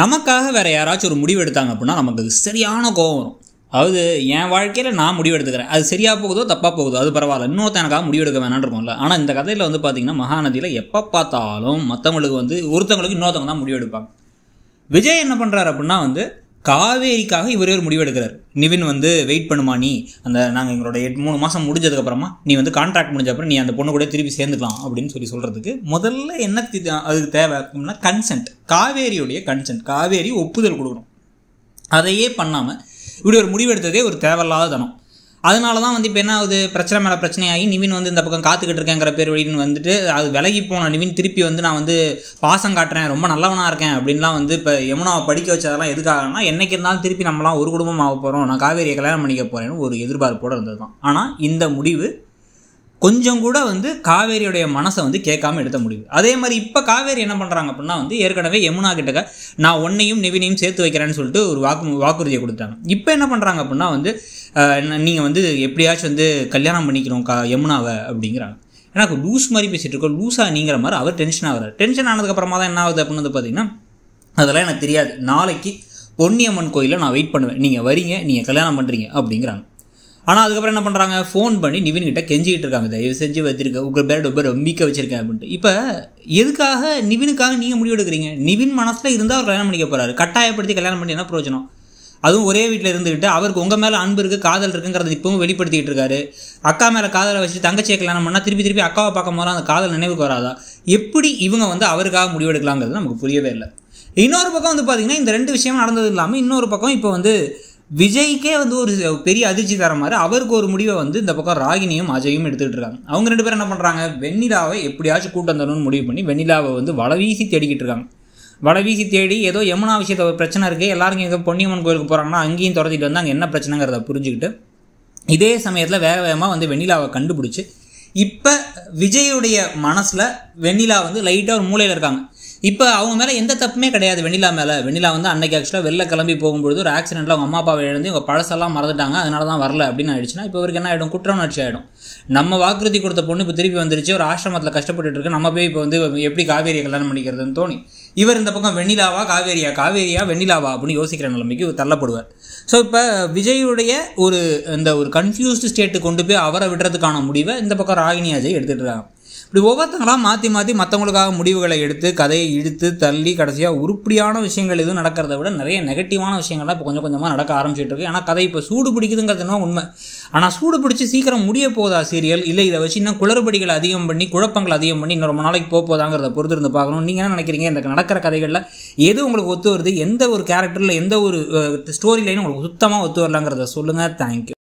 நமக்காக வேறு யாராச்சும் ஒரு முடிவு எடுத்தாங்க அப்படின்னா நமக்கு சரியான கோவம் வரும் அதாவது என் வாழ்க்கையில் நான் முடிவு எடுத்துக்கிறேன் அது சரியாக போகுதோ தப்பாக போகுதோ அது பரவாயில்ல இன்னொருத்த எனக்காக முடிவு எடுக்க வேணான் இருக்கும்ல ஆனால் இந்த கதையில் வந்து பார்த்திங்கன்னா மகாநதியில் எப்போ பார்த்தாலும் மற்றவங்களுக்கு வந்து ஒருத்தவங்களுக்கு இன்னொருத்தவங்க தான் முடிவு எடுப்பாங்க விஜய் என்ன பண்ணுறாரு அப்படின்னா வந்து காவேரிக்காக இவரே ஒரு முடிவெடுக்கிறார் நிவின் வந்து வெயிட் பண்ணுமா நீ அந்த நாங்கள் எங்களோட எட் மூணு மாதம் முடிஞ்சதுக்கப்புறமா நீ வந்து கான்ட்ராக்ட் முடிஞ்ச அப்புறம் நீ அந்த பொண்ணு கூட திருப்பி சேர்ந்துக்கலாம் அப்படின்னு சொல்லி சொல்கிறதுக்கு முதல்ல என்ன அதுக்கு தேவை அப்படின்னா கன்சென்ட் காவேரியுடைய கன்சென்ட் காவேரி ஒப்புதல் கொடுக்கணும் அதையே பண்ணாமல் இப்படி ஒரு முடிவெடுத்ததே ஒரு தேவையில்லாத தனம் அதனால தான் வந்து இப்போ என்ன ஆகுது பிரச்சனை மேலே பிரச்சனையாகி நிவின் வந்து இந்த பக்கம் காத்துக்கிட்டு இருக்கேங்கிற பேர் வழின்னு வந்துட்டு அது விலகி போன நிவின் திருப்பி வந்து நான் வந்து பாசம் காட்டுறேன் ரொம்ப நல்லவனாக இருக்கேன் அப்படின்லாம் வந்து இப்போ யமுனாவை படிக்க வச்சதெல்லாம் எதுக்காகனா என்னைக்கு இருந்தாலும் திருப்பி நம்மளாம் ஒரு குடும்பம் ஆக போகிறோம் நான் காவேரியை கல்யாணம் பண்ணிக்க போகிறேன்னு ஒரு எதிர்பார்ப்போடு இருந்தது தான் ஆனால் இந்த முடிவு கொஞ்சம் கூட வந்து காவேரியுடைய மனசை வந்து கேட்காம எடுத்த முடிவு அதே மாதிரி இப்போ காவேரி என்ன பண்ணுறாங்க அப்படின்னா வந்து ஏற்கனவே யமுனா கிட்டக்க நான் ஒன்னையும் நிவினையும் சேர்த்து வைக்கிறேன்னு சொல்லிட்டு ஒரு வாக்கு வாக்குறுதியை கொடுத்தாங்க இப்போ என்ன பண்ணுறாங்க அப்படின்னா வந்து நீங்கள் வந்து எப்படியாச்சும் வந்து கல்யாணம் பண்ணிக்கிறோம் கா யமுனாவை அப்படிங்கிறாங்க எனக்கு லூஸ் மாதிரி பேசிகிட்டு இருக்கோம் லூஸாக நீங்கிற மாதிரி அவர் டென்ஷன் ஆகிறார் டென்ஷன் ஆனதுக்கப்புறமா தான் என்ன ஆகுது அப்படின்னு வந்து பார்த்தீங்கன்னா அதெல்லாம் எனக்கு தெரியாது நாளைக்கு பொன்னியம்மன் கோயிலில் நான் வெயிட் பண்ணுவேன் நீங்கள் வரீங்க நீங்கள் கல்யாணம் பண்ணுறீங்க அப்படிங்கிறாங்க ஆனால் அதுக்கப்புறம் என்ன பண்ணுறாங்க ஃபோன் பண்ணி நிவின் கிட்டே கெஞ்சிக்கிட்டு இருக்காங்க தயவு செஞ்சு வச்சுருக்க உங்கள் பேரோட பேர் நம்பிக்கை வச்சுருக்கேன் அப்படின்ட்டு இப்போ எதுக்காக நிவினுக்காக நீங்கள் முடிவெடுக்கிறீங்க நிவின் மனசில் இருந்தால் அவர் கல்யாணம் பண்ணிக்க போகிறாரு கட்டாயப்படுத்தி கல்யாணம் பண்ணி என்ன பிரயோஜனம் அதுவும் ஒரே வீட்டில் இருந்துக்கிட்டு அவருக்கு உங்கள் மேலே அன்பு இருக்குது காதல் இருக்குங்கிறத இப்பவும் வெளிப்படுத்திக்கிட்டு இருக்காரு அக்கா மேலே காதலை வச்சு தங்கச்சியை கல்யாணம் பண்ணால் திருப்பி திருப்பி அக்காவை பார்க்கும் போது அந்த காதல் நினைவுக்கு வராதா எப்படி இவங்க வந்து அவருக்காக முடிவெடுக்கலாங்கிறது நமக்கு புரியவே இல்லை இன்னொரு பக்கம் வந்து பார்த்திங்கன்னா இந்த ரெண்டு விஷயமும் நடந்தது இல்லாமல் இன்னொரு பக்கம் இப்போ வந்து விஜய்க்கே வந்து ஒரு பெரிய அதிர்ச்சி தர மாதிரி அவருக்கு ஒரு முடிவை வந்து இந்த பக்கம் ராகினியும் அஜயும் எடுத்துகிட்டு இருக்காங்க அவங்க ரெண்டு பேரும் என்ன பண்ணுறாங்க வெண்ணிலாவை எப்படியாச்சும் கூட்டம் தரணும்னு முடிவு பண்ணி வெண்ணிலாவை வந்து வளவீசி தேடிக்கிட்டு இருக்காங்க வடவீசி தேடி ஏதோ யமுனா விஷயத்த பிரச்சனை இருக்குது எல்லாருக்கும் எங்கே பொன்னியம்மன் கோயிலுக்கு போகிறாங்கன்னா அங்கேயும் துரத்திட்டு வந்து என்ன பிரச்சனைங்கிறத புரிஞ்சுக்கிட்டு இதே சமயத்தில் வேக வேகமாக வந்து வெண்ணிலாவை கண்டுபிடிச்சி இப்போ விஜயுடைய மனசில் வெண்ணிலா வந்து லைட்டாக ஒரு மூலையில் இருக்காங்க இப்போ அவங்க மேலே எந்த தப்புமே கிடையாது வெண்ணிலா மேலே வெண்ணிலா வந்து அன்னைக்கு ஆக்சுவலாக வெளில கிளம்பி போகும்போது ஒரு ஆக்சிடென்ட்டில் அவங்க அம்மா அப்பாவை எழுந்து இவங்க பழசெல்லாம் மறந்துட்டாங்க அதனால தான் வரல அப்படின்னு ஆயிடுச்சுன்னா இப்போ இவருக்கு என்ன ஆகிடும் குற்ற உணர்ச்சி ஆகிடும் நம்ம வாக்குறுதி கொடுத்த பொண்ணு இப்போ திருப்பி வந்துருச்சு ஒரு ஆசிரமத்தில் கஷ்டப்பட்டு இருக்கு நம்ம போய் இப்போ வந்து எப்படி காவேரி கல்யாணம் பண்ணிக்கிறதுன்னு தோணி இவர் இந்த பக்கம் வெண்ணிலாவா காவேரியா காவேரியா வெண்ணிலாவா அப்படின்னு யோசிக்கிற நிலைமைக்கு தள்ளப்படுவார் ஸோ இப்போ விஜயுடைய ஒரு இந்த ஒரு கன்ஃபியூஸ்டு ஸ்டேட்டு கொண்டு போய் அவரை விடுறதுக்கான முடிவை இந்த பக்கம் ராகினி அஜய் எடுத்துகிட்டு இருக்காங்க இப்படி ஒவ்வொருத்தங்களாம் மாற்றி மாற்றி மற்றவங்களுக்காக முடிவுகளை எடுத்து கதையை இழுத்து தள்ளி கடைசியாக உருப்படியான விஷயங்கள் எதுவும் நடக்கிறத விட நிறைய நெகட்டிவான விஷயங்கள்லாம் இப்போ கொஞ்சம் கொஞ்சமாக நடக்க ஆரம்பிச்சுட்டு இருக்கு ஆனால் கதை இப்போ சூடு பிடிக்குதுங்கிறதுனா உண்மை ஆனால் சூடு பிடிச்சி சீக்கிரம் முடிய போதா சீரியல் இல்லை இதை வச்சு இன்னும் குளறுபடிகளை அதிகம் பண்ணி குழப்பங்கள் அதிகம் பண்ணி இன்னும் ரொம்ப நாளைக்கு போக போதாங்கிறத பொறுத்து இருந்து பார்க்கணும் நீங்கள் என்ன நினைக்கிறீங்க இந்த நடக்கிற கதைகளில் எது உங்களுக்கு ஒத்து வருது எந்த ஒரு கேரக்டரில் எந்த ஒரு ஸ்டோரி லைனும் உங்களுக்கு சுத்தமாக ஒத்து வரலாங்கிறத சொல்லுங்கள் தேங்க்யூ